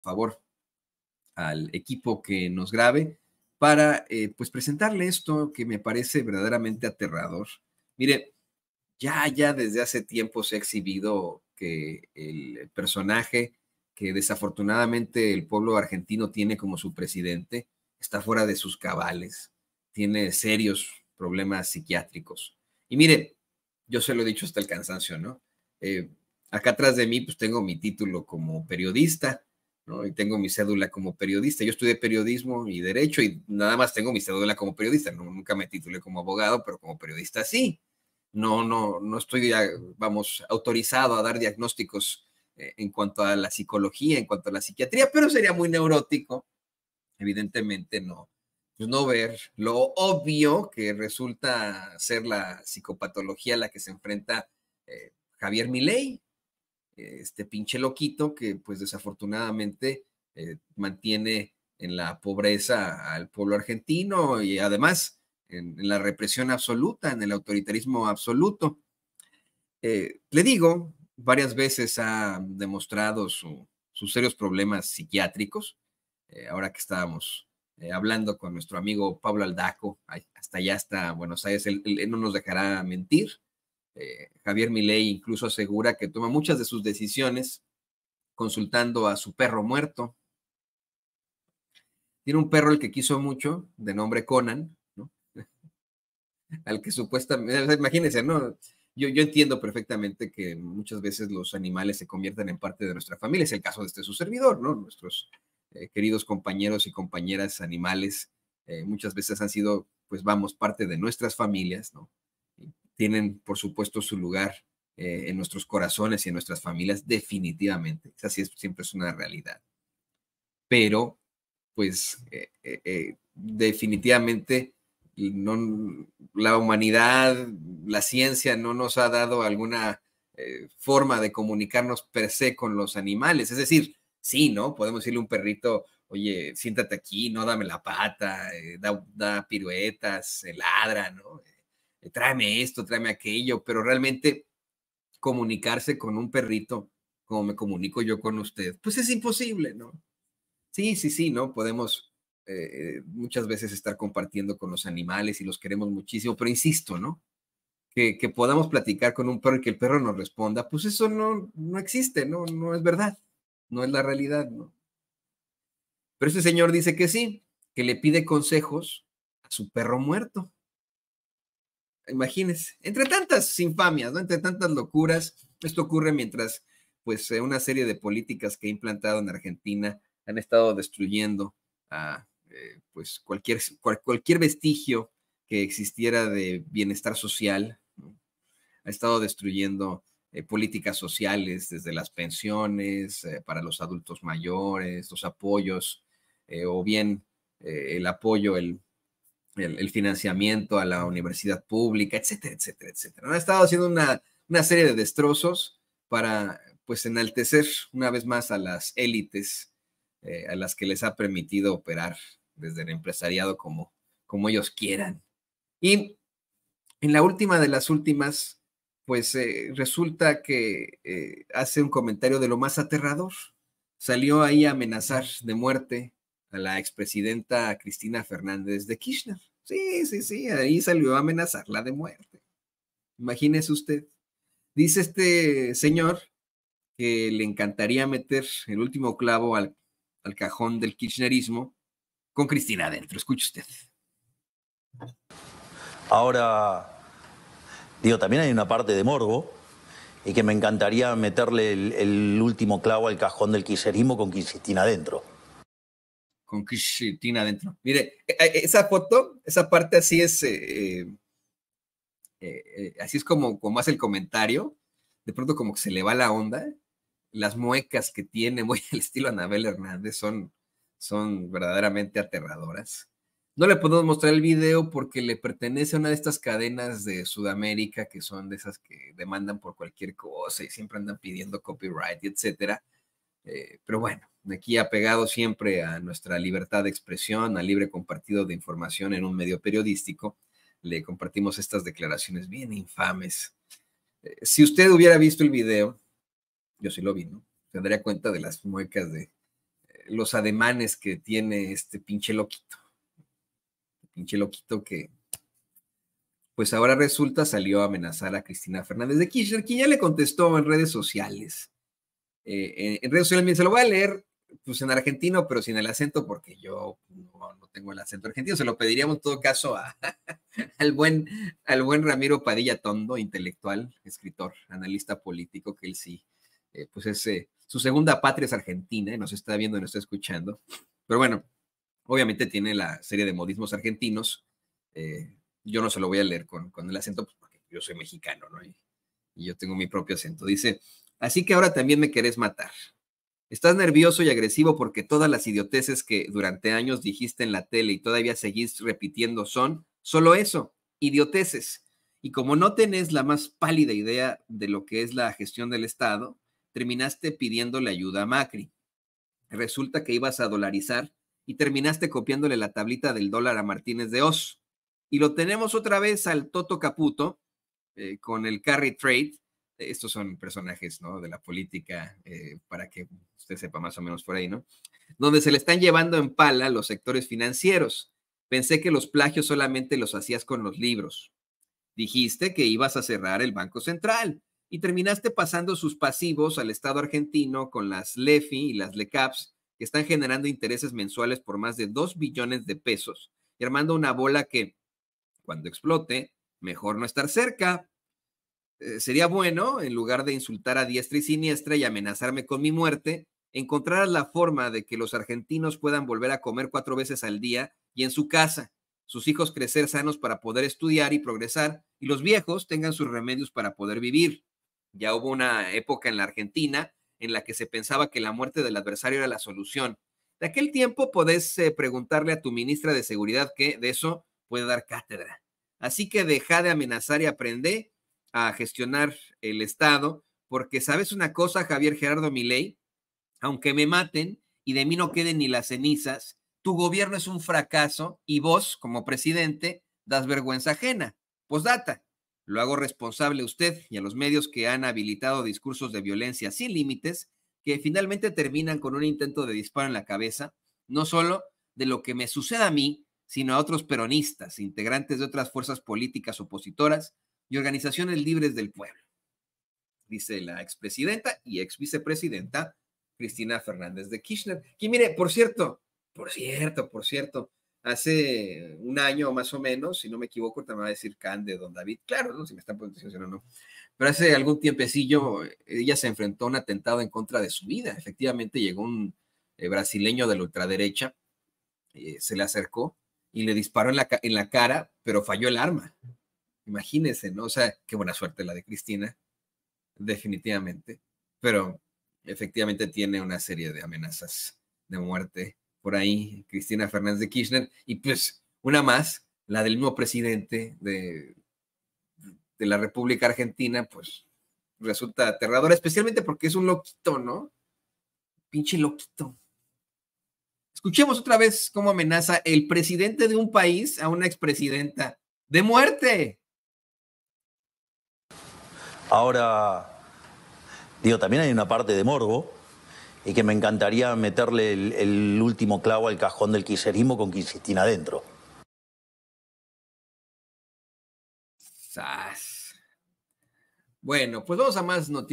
favor al equipo que nos grabe para eh, pues presentarle esto que me parece verdaderamente aterrador. Mire, ya, ya desde hace tiempo se ha exhibido que el personaje que desafortunadamente el pueblo argentino tiene como su presidente está fuera de sus cabales, tiene serios problemas psiquiátricos. Y mire, yo se lo he dicho hasta el cansancio, ¿no? Eh, acá atrás de mí pues tengo mi título como periodista y tengo mi cédula como periodista. Yo estudié periodismo y derecho y nada más tengo mi cédula como periodista. nunca me titulé como abogado, pero como periodista sí. No, no, no estoy, vamos, autorizado a dar diagnósticos eh, en cuanto a la psicología, en cuanto a la psiquiatría, pero sería muy neurótico, evidentemente, no, pues no ver lo obvio que resulta ser la psicopatología a la que se enfrenta eh, Javier Milei, este pinche loquito que pues desafortunadamente eh, mantiene en la pobreza al pueblo argentino y además en, la represión absoluta, en el autoritarismo absoluto. Eh, le digo, varias veces ha demostrado sus serios problemas psiquiátricos, eh, ahora que estábamos hablando con nuestro amigo Pablo Aldaco, hasta allá hasta Buenos Aires, él no nos dejará mentir, eh, Javier Milei incluso asegura que toma muchas de sus decisiones consultando a su perro muerto. Tiene un perro el que quiso mucho, de nombre Conan, ¿no? al que supuestamente, imagínense, ¿no? Yo, yo, entiendo perfectamente que muchas veces los animales se conviertan en parte de nuestra familia. Es el caso de este su servidor, ¿no? Nuestros eh, queridos compañeros y compañeras animales eh, muchas veces han sido, pues vamos, parte de nuestras familias, ¿no? tienen, por supuesto, su lugar eh, en nuestros corazones y en nuestras familias, definitivamente. Así siempre es una realidad. Pero, pues, eh, eh, definitivamente no, la humanidad, la ciencia no nos ha dado alguna forma de comunicarnos per se con los animales. Es decir, sí, ¿no? Podemos decirle a un perrito, oye, siéntate aquí, no dame la pata, da, da piruetas, se ladra, ¿no? tráeme esto, tráeme aquello, pero realmente comunicarse con un perrito como me comunico yo con usted, pues es imposible, ¿no? Sí, sí, sí, ¿no? Podemos eh, eh, muchas veces estar compartiendo con los animales y los queremos muchísimo, pero insisto, ¿no? Que, podamos platicar con un perro y que el perro nos responda, pues eso no, no existe, no, no es verdad, no es la realidad, ¿no? Pero ese señor dice que sí, que le pide consejos a su perro muerto imagínense, entre tantas infamias, ¿no? Entre tantas locuras, esto ocurre mientras, pues, eh, una serie de políticas que ha implantado en Argentina han estado destruyendo eh, pues, cualquier, cualquier vestigio que existiera de bienestar social, ha estado destruyendo eh, políticas sociales, desde las pensiones para los adultos mayores, los apoyos, o bien el apoyo, el el, financiamiento a la universidad pública, etcétera, etcétera, etcétera. ha estado haciendo una, serie de destrozos para pues enaltecer una vez más a las élites eh, a las que les ha permitido operar desde el empresariado como, como ellos quieran. Y en la última de las últimas, pues eh, resulta que eh, hace un comentario de lo más aterrador. Salió ahí a amenazar de muerte a la expresidenta Cristina Fernández de Kirchner. Sí, sí, sí, ahí salió a amenazarla de muerte. Imagínese usted. Dice este señor que le encantaría meter el último clavo al, cajón del kirchnerismo con Cristina adentro. Escuche usted. Ahora, digo, también hay una parte de morbo y que me encantaría meterle el, el último clavo al cajón del kirchnerismo con Cristina adentro con Cristina adentro. Mire, eh, eh, esa foto, esa parte así es, eh, así es como, hace el comentario, de pronto como que se le va la onda, las muecas que tiene, el estilo Anabel Hernández, son, son verdaderamente aterradoras. No le podemos mostrar el video porque le pertenece a una de estas cadenas de Sudamérica que son de esas que demandan por cualquier cosa y siempre andan pidiendo copyright, etcétera eh, pero bueno, aquí apegado siempre a nuestra libertad de expresión, al libre compartido de información en un medio periodístico, le compartimos estas declaraciones bien infames. Eh, si usted hubiera visto el video, yo sí lo vi, ¿no? Se cuenta de las muecas de eh, los ademanes que tiene este pinche loquito. Pinche loquito que, pues ahora resulta, salió a amenazar a Cristina Fernández de Kirchner, quien ya le contestó en redes sociales eh, en, redes sociales, se lo voy a leer pues en argentino, pero sin el acento, porque yo no, tengo el acento argentino. Se lo pediríamos en todo caso al, buen, al buen Ramiro Padilla Tondo, intelectual, escritor, analista político, que él sí, eh, pues es, eh, su segunda patria es Argentina, y nos está viendo y nos está escuchando. Pero bueno, obviamente tiene la serie de modismos argentinos. yo no se lo voy a leer con, el acento, pues porque yo soy mexicano, ¿no? y yo tengo mi propio acento. Dice, Así que ahora también me querés matar. Estás nervioso y agresivo porque todas las idioteces que durante años dijiste en la tele y todavía seguís repitiendo son solo eso, idioteces. Y como no tenés la más pálida idea de lo que es la gestión del Estado, terminaste pidiéndole ayuda a Macri. Resulta que ibas a dolarizar y terminaste copiándole la tablita del dólar a Martínez de Oz. Y lo tenemos otra vez al Toto Caputo eh, con el carry trade estos son personajes, ¿no? De la política, eh, para que usted sepa más o menos por ahí, ¿no? Donde se le están llevando en pala los sectores financieros. Pensé que los plagios solamente los hacías con los libros. Dijiste que ibas a cerrar el Banco Central y terminaste pasando sus pasivos al Estado argentino con las LEFI y las LECAPs, que están generando intereses mensuales por más de 2 billones de pesos y armando una bola que, cuando explote, mejor no estar cerca eh, sería bueno, en lugar de insultar a diestra y siniestra y amenazarme con mi muerte, encontrar la forma de que los argentinos puedan volver a comer cuatro veces al día y en su casa, sus hijos crecer sanos para poder estudiar y progresar, y los viejos tengan sus remedios para poder vivir. Ya hubo una época en la Argentina en la que se pensaba que la muerte del adversario era la solución. De aquel tiempo podés eh, preguntarle a tu ministra de Seguridad que de eso puede dar cátedra. Así que deja de amenazar y aprende a gestionar el Estado, porque sabes una cosa, Javier Gerardo Milei, aunque me maten y de mí no queden ni las cenizas, tu gobierno es un fracaso y vos, como presidente, das vergüenza ajena. Postdata, lo hago responsable a usted y a los medios que han habilitado discursos de violencia sin límites, que finalmente terminan con un intento de disparo en la cabeza, no solo de lo que me suceda a mí, sino a otros peronistas, integrantes de otras fuerzas políticas opositoras, y organizaciones libres del pueblo, dice la expresidenta y exvicepresidenta Cristina Fernández de Kirchner. Que mire, por cierto, por cierto, por cierto, hace un año más o menos, si no me equivoco, también va a decir de don David, claro, si me están pronunciando o no, pero hace algún tiempecillo ella se enfrentó a un atentado en contra de su vida. Efectivamente, llegó un eh, brasileño de la ultraderecha, eh, se le acercó y le disparó en la cara, pero falló el arma imagínense, ¿no? O sea, qué buena suerte la de Cristina, definitivamente, pero efectivamente tiene una serie de amenazas de muerte por ahí, Cristina Fernández de Kirchner, y pues una más, la del nuevo presidente de, de la República Argentina, pues resulta aterradora, especialmente porque es un loquito, ¿no? Pinche loquito. Escuchemos otra vez cómo amenaza el presidente de un país a una expresidenta de muerte. Ahora, digo, también hay una parte de morbo y que me encantaría meterle el, último clavo al cajón del quiserismo con quincistina adentro. Bueno, pues vamos a más noticias.